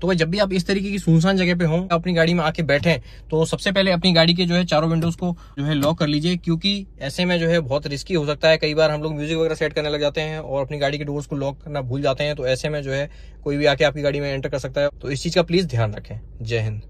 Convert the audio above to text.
तो भाई जब भी आप इस तरीके की सुनसान जगह पे हो अपनी गाड़ी में आके बैठे तो सबसे पहले अपनी गाड़ी के जो है चारों विंडोज को जो है लॉक कर लीजिए क्योंकि ऐसे में जो है बहुत रिस्की हो सकता है कई बार हम लोग म्यूजिक वगैरह सेट करने लग जाते हैं और अपनी गाड़ी के डोर्स को लॉक करना भूल जाते हैं तो ऐसे में जो है कोई भी आके आपकी गाड़ी में एंटर कर सकता है तो इस चीज का प्लीज ध्यान रखें जय हिंद